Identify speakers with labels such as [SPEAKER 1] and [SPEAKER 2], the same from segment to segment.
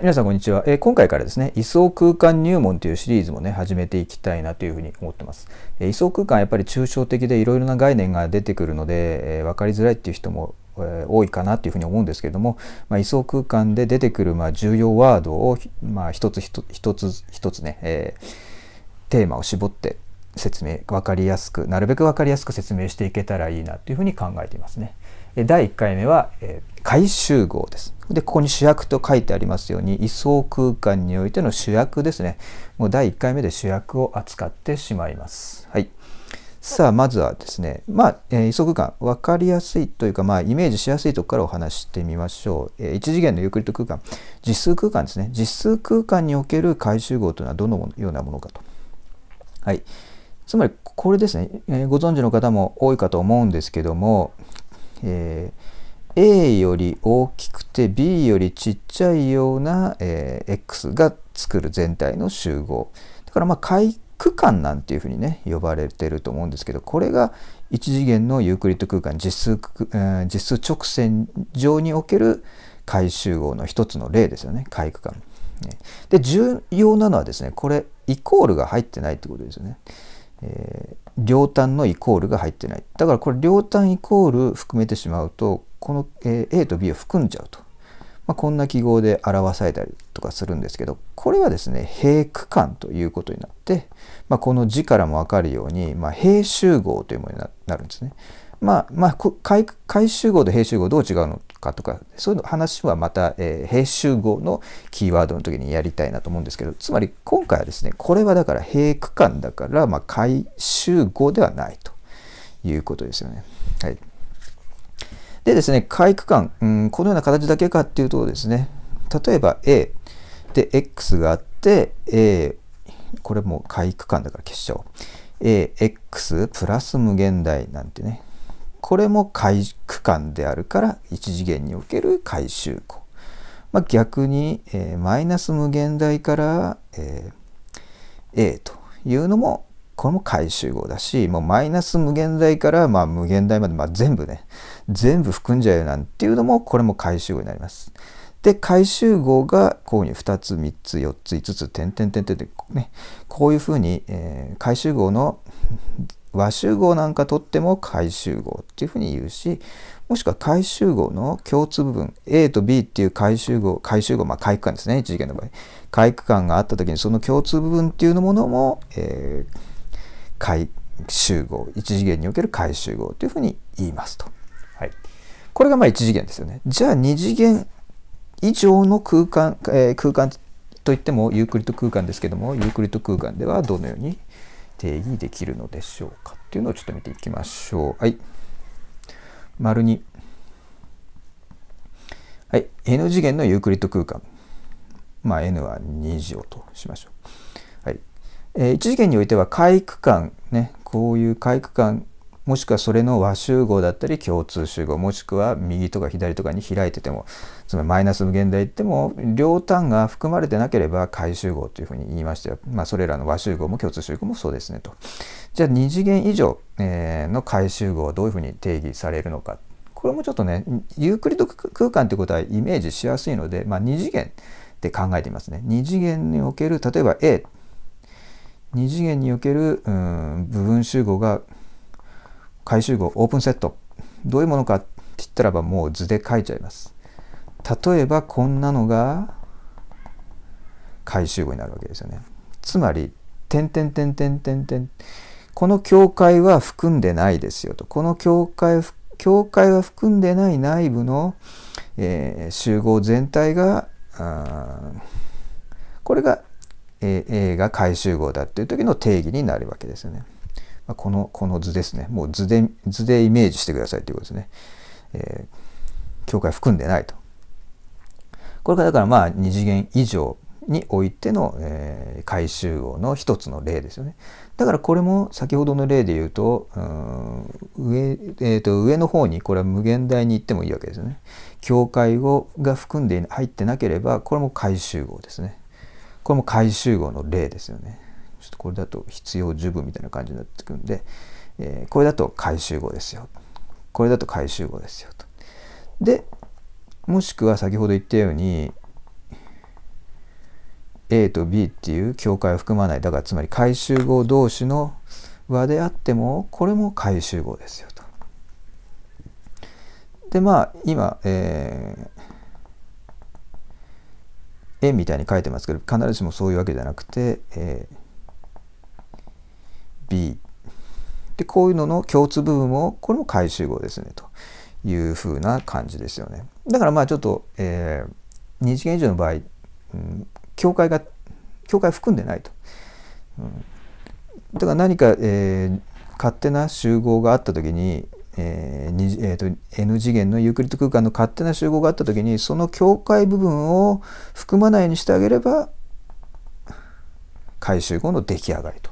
[SPEAKER 1] 皆さんこんにちは、え今回からですね、位相空間入門というシリーズもね、始めていきたいなというふうに思ってます。え位相空間やっぱり抽象的でいろいろな概念が出てくるので、え分かりづらいっていう人も、え多いかなというふうに思うんですけれども、まあ、位相空間で出てくる、まあ、重要ワードを、まあ、一つ一つ一つね、えー、テーマを絞って説明、分かりやすく、なるべく分かりやすく説明していけたらいいなというふうに考えていますね。第1回目は、え回集合です。で、ここに主役と書いてありますように、位相空間においての主役ですね。もう第1回目で主役を扱ってしまいます。はい。さあ、まずはですね、まあ、え位相空間、分かりやすいというか、まあ、イメージしやすいとこからお話してみましょう。えー、次元のユークリッド空間、実数空間ですね。実数空間における回集合というのはどのようなものかと。はい。つまりこれですね、えー、ご存知の方も多いかと思うんですけども、えー、A より大きくて B よりちっちゃいような、えー、X が作る全体の集合。だからまあ回区間なんていうふうにね呼ばれてると思うんですけどこれが1次元のユークリッド空間実数,、実数直線上における回集合の一つの例ですよね回区間。で重要なのはですねこれイコールが入ってないってことですよね。えー両端のイコールが入ってない。だからこれ両端イコール含めてしまうと、この A と B を含んじゃうと。まあ、こんな記号で表されたりとかするんですけど、これはですね、平区間ということになって、まあ、この字からもわかるように、まあ、平集合というものになるんですね。まあ、まあ、回集合と平集合どう違うのかとかそういう話はまた、えー、編集後のキーワードの時にやりたいなと思うんですけどつまり今回はですねこれはだから閉区間だから、まあ、回収後ではないということですよね。はい、でですね回区間、うん、このような形だけかっていうとですね例えば A で X があって A これも回区間だから結晶 AX プラス無限大なんてねこれも回区間であるから一次元における回収項。まあ、逆に、えー、マイナス無限大から、えー、A というのもこれも回収号だしもうマイナス無限大からまあ無限大まで、まあ、全部ね全部含んじゃうよなんていうのもこれも回収号になります。で回収号がこういうふうに2つ3つ4つ5つ点々点々ってねこういうふうに、えー、回収号の和集合なんかとっても回集合っていうふうに言うしもしくは回集合の共通部分 A と B っていう回集合回集合まあ回区間ですね一次元の場合回区間があった時にその共通部分っていうものも、えー、回集合一次元における回集合というふうに言いますと。はい、これがまあ一次元ですよね。じゃあ二次元以上の空間、えー、空間といってもユークリッド空間ですけどもユークリッド空間ではどのように定義できるのでしょうかっていうのをちょっと見ていきましょう。はい。丸2。はい。n 次元のユークリッド空間。まあ、n は2乗としましょう。はい。えー、1次元においては、回区間、ね、こういう回区間もしくはそれの和集合だったり共通集合もしくは右とか左とかに開いててもつまりマイナス無限大っても両端が含まれてなければ回集合というふうに言いましたよ。まあ、それらの和集合も共通集合もそうですねと。じゃあ2次元以上の回集合はどういうふうに定義されるのか。これもちょっとねゆっくりと空間ということはイメージしやすいので、まあ、2次元って考えていますね。2次元における例えば A2 次元におけるうん部分集合が回収語オープンセットどういうものかって言ったらばもう図で書いちゃいます例えばこんなのが回収号になるわけですよねつまり点点点点点点この教会は含んでないですよとこの教会教会は含んでない内部の、えー、集合全体がこれが、えー、映画回集合だっていう時の定義になるわけですよね。まこの、この図ですね。もう図で、図でイメージしてくださいということですね。えー、境界含んでないと。これがだからまあ2次元以上においての、えー、回収号の一つの例ですよね。だからこれも先ほどの例で言うと、うん上えーと、上の方にこれは無限大に行ってもいいわけですよね。境界をが含んで入ってなければこれも回収号ですね。これも回収号の例ですよね。ちょっとこれだと必要十分みたいな感じになってくるんで、えー、これだと回収語ですよ。これだと回収語ですよと。で、もしくは先ほど言ったように、A と B っていう境界を含まない。だからつまり回収語同士の和であっても、これも回収語ですよと。で、まあ今、えー円みたいに書いてますけど必ずしもそういうわけじゃなくて、えー、B でこういうのの共通部分もこれも回集合ですねというふうな感じですよね。だからまあちょっと、えー、2次元以上の場合、うん、境界が境界含んでないと。うん、だから何か、えー、勝手な集合があった時に、えーえーと、と N 次元のユークリッド空間の勝手な集合があった時にその境界部分を含まないようにしてあげれば回集合の出来上がりと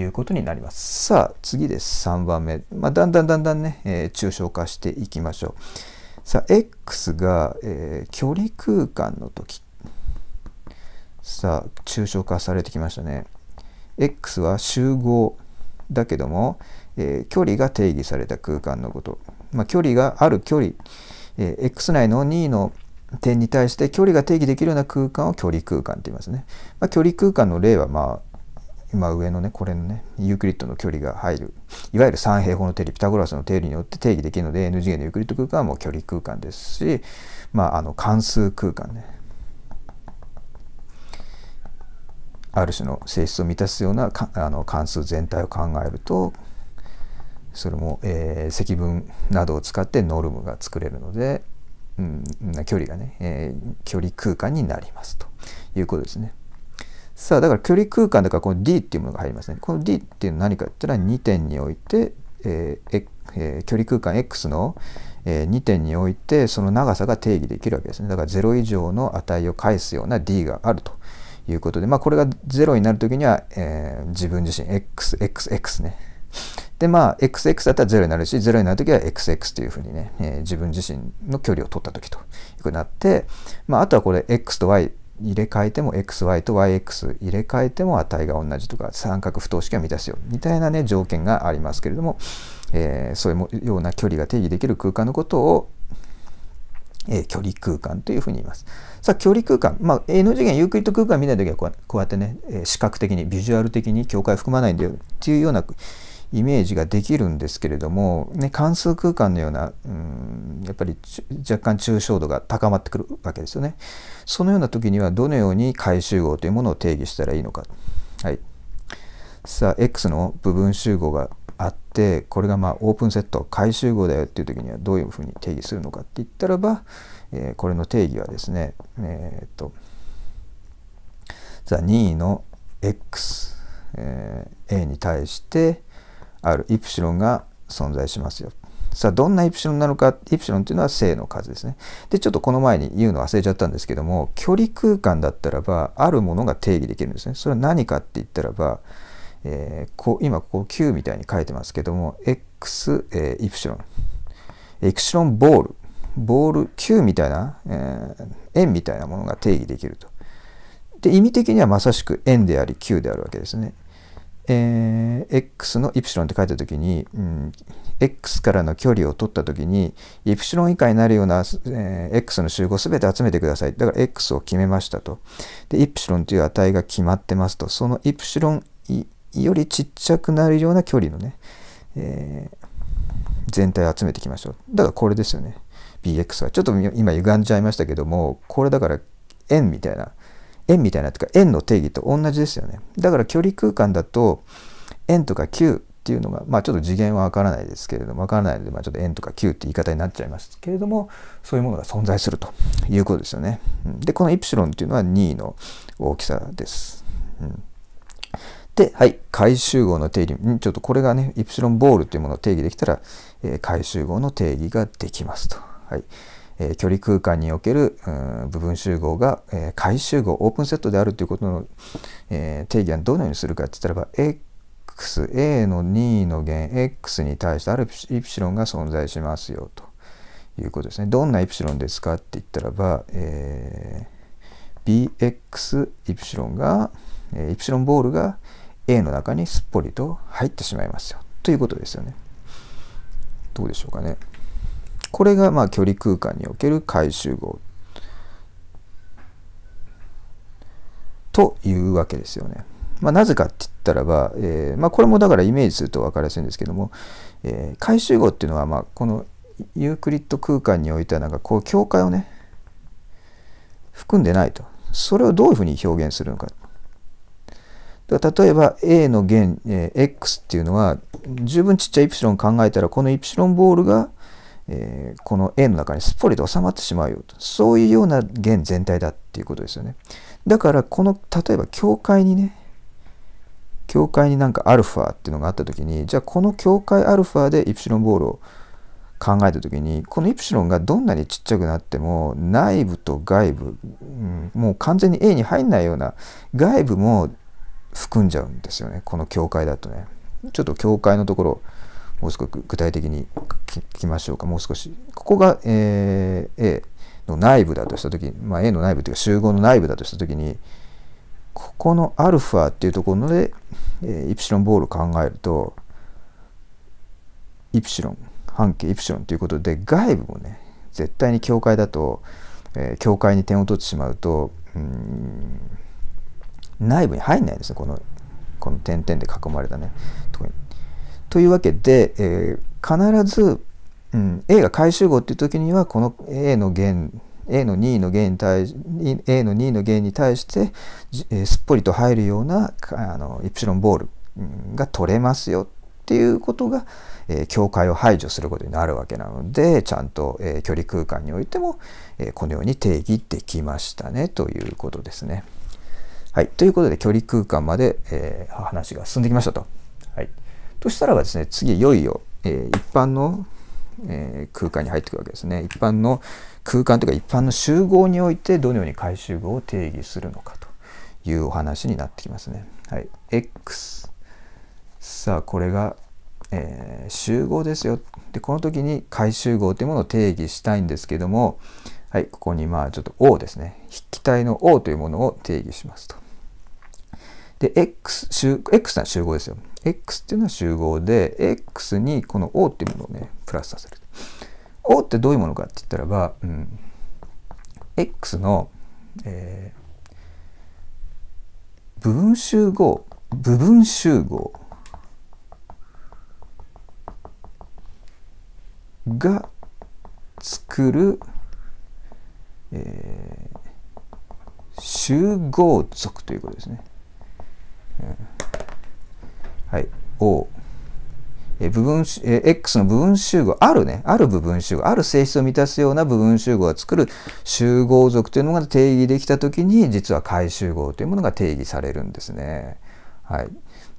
[SPEAKER 1] いうことになります。さあ、次です。3番目。まあ、だんだんだんだんね、えー、抽象化していきましょう。さあ、X が、えー、距離空間の時。さあ、抽象化されてきましたね。X は集合だけども、えー、距離が定義された空間のこと。まあ、距離がある距離、えー、X 内の2の点に対して距離が定義できるような空間を距離空間って言いますね。まあ、距離空間の例は、まあ、今上のね、これのね、ユークリッドの距離が入る、いわゆる三平方の定理、ピタゴラスの定理によって定義できるので、N 次元のユークリッド空間はもう距離空間ですし、まあ、あの、関数空間ね。ある種の性質を満たすようなあの関数全体を考えるとそれも、えー、積分などを使ってノルムが作れるので、うん、距離がね、えー、距離空間になりますということですね。さあだから距離空間だからこの D っていうものが入りますね。この D っていうのは何かっていうのは2点において、えーえー、距離空間 X の、えー、2点においてその長さが定義できるわけですね。だから0以上の値を返すような D があるということで、まあ、これが0になるときには、えー、自分自身 XXX ね。でまあ XX だったら0になるし0になるときは XX というふうにね、えー、自分自身の距離を取ったときということになって、まあ、あとはこれ X と Y 入れ替えても xy と yx 入れ替えても値が同じとか三角不等式は満たすよみたいなね条件がありますけれども、えー、そういうような距離が定義できる空間のことを、えー、距離空間というふうに言います。さあ距離空間、まあ、N 次元ユークリッド空間見ない時はこうやってね視覚的にビジュアル的に境界を含まないんだよっていうようなイメージができるんですけれども、ね、関数空間のような、うん、やっぱり若干抽象度が高まってくるわけですよね。そのような時にはどのように回集合というものを定義したらいいのか。はい、さあ X の部分集合があってこれがまあオープンセット回集合だよっていう時にはどういうふうに定義するのかって言ったらば、えー、これの定義はですねえー、っとさあ2位の x、えー、A に対してあるイプシロンが存在しますよ。さあどんなイプシロンなのかイプシロンというのは正の数ですね。でちょっとこの前に言うの忘れちゃったんですけども距離空間だったらばあるものが定義できるんですね。それは何かって言ったらば、えー、こ今ここ Q みたいに書いてますけども X、えー、イプシロンエクシロンボールボール Q みたいな、えー、円みたいなものが定義できると。で意味的にはまさしく円であり Q であるわけですね。えー、x の y って書いた時に、うん、x からの距離を取った時に y 以下になるような、えー、x の集合全て集めてくださいだから x を決めましたとで y という値が決まってますとその y よりちっちゃくなるような距離のね、えー、全体を集めていきましょうだからこれですよね bx はちょっと今歪んじゃいましたけどもこれだから円みたいな円みたいなとか円の定義と同じですよね。だから距離空間だと円とか q っていうのが、まあ、ちょっと次元はわからないですけれどもわからないので、まあ、ちょっと円とか q って言い方になっちゃいますけれどもそういうものが存在するということですよね。でこのイプシロンっていうのは2の大きさです。うんで、はい、回集合の定義、ちょっとこれがね、イプシロンボールっていうものを定義できたら、えー、回集合の定義ができますと。はい、えー、距離空間における部分集合が、えー、回集合オープンセットであるということの、えー、定義はどのようにするかって言ったらば x a の2の弦 x に対してあるイプシロンが存在しますよということですね。どんなイプシロンですかって言ったらば、えー、bx イプシロンが、えー、イプシロンボールが a の中にすっぽりと入ってしまいますよということですよね。どうでしょうかね。これがまあ距離空間における回集合というわけですよね。まあ、なぜかって言ったらば、えーまあ、これもだからイメージすると分かりやすいんですけども、えー、回集合っていうのはまあこのユークリッド空間においてはなんかこう境界をね含んでないとそれをどういうふうに表現するのか。だから例えば A の弦、えー、X っていうのは十分ちっちゃいイプシロン考えたらこのイプシロンボールがえー、この円の中にすっぽりと収まってしまうよとそういうような弦全体だっていうことですよねだからこの例えば教会にね教会になんかアルファっていうのがあった時にじゃあこの境界アルファでイプシロンボールを考えた時にこのイプシロンがどんなにちっちゃくなっても内部と外部、うん、もう完全に A に入んないような外部も含んじゃうんですよねこの境界だとねちょっと境界のところもう少し具体的に聞きましょうか。もう少し。ここが、えー、A の内部だとしたときまあ、A の内部というか集合の内部だとしたときに、ここの α っていうところで、えー、イプシロンボールを考えると、イプシロン、半径イプシロンということで、外部もね、絶対に境界だと、えー、境界に点を取ってしまうと、うん内部に入んないですね、この、この点々で囲まれたね、とこに。というわけで、えー、必ず、うん、A が回集合っていう時にはこの A の弦 A の2の弦に対の弦に対して、えー、すっぽりと入るようなあのイプシロンボールが取れますよっていうことが、えー、境界を排除することになるわけなのでちゃんと、えー、距離空間においても、えー、このように定義できましたねということですね。はい、ということで距離空間まで、え話が進んできましたと。はいとしたらばですね、次いよいよ、えー、一般の、えー、空間に入ってくるわけですね。一般の空間というか一般の集合においてどのように回集合を定義するのかというお話になってきますね。はい、X さあこれが、えー、集合ですよ。でこの時に回集合というものを定義したいんですけども、はい、ここにまあちょっと O ですね。筆記体の O というものを定義しますと。で、X、X は集合ですよ。x っていうのは集合で、x にこの o っていうものをね、プラスさせる。o ってどういうものかって言ったらば、うん、x の、えー、部分集合、部分集合が作る、えー、集合族ということですね。うんはい、O、え部分え X の部分集合、あるね、ある部分集合、ある性質を満たすような部分集合を作る集合属というのが定義できたときに、実は回集合というものが定義されるんですね。はい。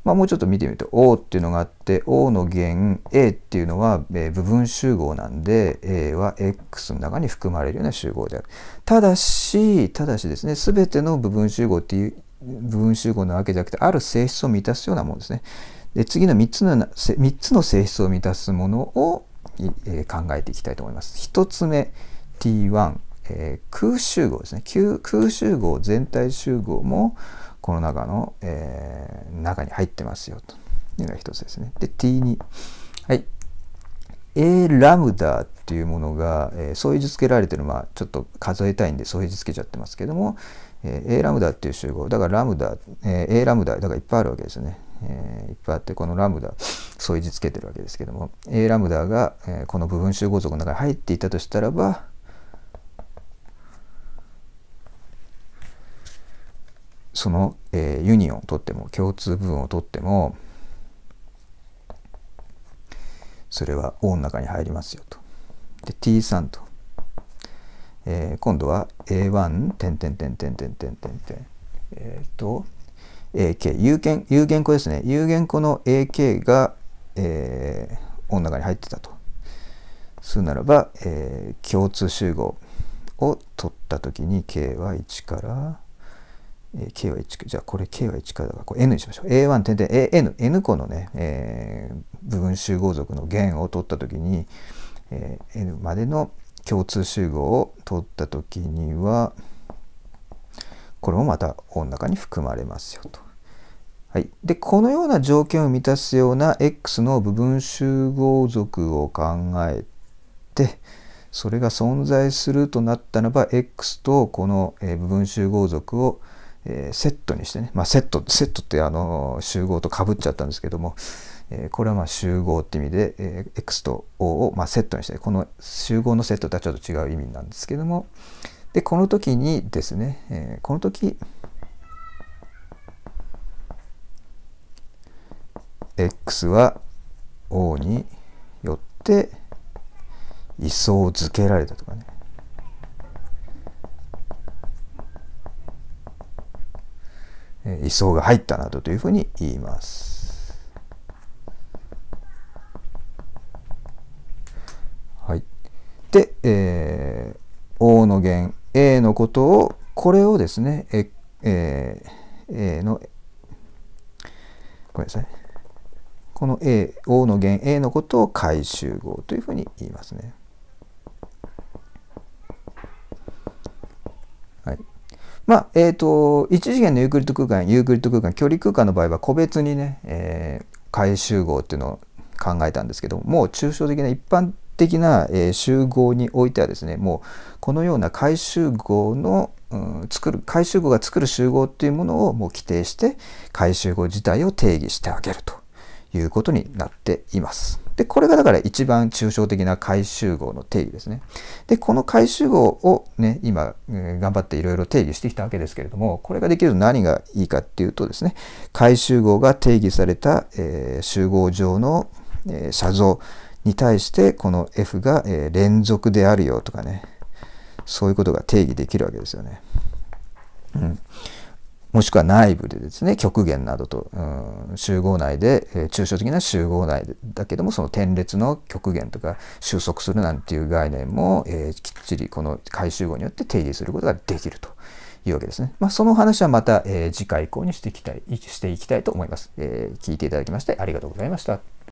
[SPEAKER 1] まあ、もうちょっと見てみると O っていうのがあって O の弦 A っていうのは、え部分集合なんで A は X の中に含まれるような集合である。ただし、ただしですね、全ての部分集合っていう分集合なわけじゃなくてある性質を満たすようなものですね。で次の3つの3つの性質を満たすものを、えー、考えていきたいと思います。1つ目 T1、えー、空集合ですね空集合全体集合もこの中の、えー、中に入ってますよというのが1つですね。で T2 はい A ラムダっていうものが、えー、そういう字付けられてるまあちょっと数えたいんでそういう字付けちゃってますけどもえ A ラムダっていう集合だからラムダ、え A ラムダだからいっぱいあるわけですよね、えー、いっぱいあってこのラムダそういじつけてるわけですけども A ラムダが、えこの部分集合属の中に入っていたとしたらばその、えユニオンを取っても共通部分を取ってもそれは O の中に入りますよと。で T3 とえー、今度は A1 点点点点点点点えっ、ー、と AK 有限有限個ですね有限個の AK が、えー、の中に入ってたとするならば、えー、共通集合を取った時に K は1から、えー、K は1じゃあこれ K は1からだからこれ N にしましょう A1 点点 AN N 個のね、えー、部分集合族の弦を取った時に、えー、N までの共通集合を取った時にはこれもまた音中に含まれますよと。はい、でこのような条件を満たすような X の部分集合属を考えてそれが存在するとなったらば X とこの部分集合属をセットにしてね、まあ、セットセットってあの集合とかぶっちゃったんですけどもえこれはまあ集合って意味で、え X と O をまセットにしてこの集合のセットとはちょっと違う意味なんですけどもでこの時にですね、えこの時 X は O によって位相付けられたとかね位相が入ったなどというふうに言います。A のことを、これをですね、ええ A の、ごめんなさい。この A、O の弦 A のことを回集合というふうに言いますね。はい。まあ、えっ、ー、と、一次元のユークリット空間、ユークリット空間、距離空間の場合は個別にね、えー、回集合っていうのを考えたんですけどもう抽象的な一般的な、え集合においてはですねもうこのような回集合の、うん、作る回集合が作る集合っていうものをもう規定して回集合自体を定義してあげるということになっています。でこれがだから一番抽象的な回集合の定義ですね。でこの回集合をね今、頑張っていろいろ定義してきたわけですけれどもこれができると何がいいかっていうとですね回集合が定義された、え集合上の、え写像に対してこの F が、え連続であるよとかねそういうことが定義できるわけですよね。うん、もしくは内部でですね極限などと、うん、集合内で、えー、抽象的な集合内だけどもその点列の極限とか収束するなんていう概念も、えー、きっちりこの回集合によって定義することができると。いうわけですね。まあ、その話はまた、えー、次回以降にしていきたい、していきたいと思います、え聞いていただきましてありがとうございました。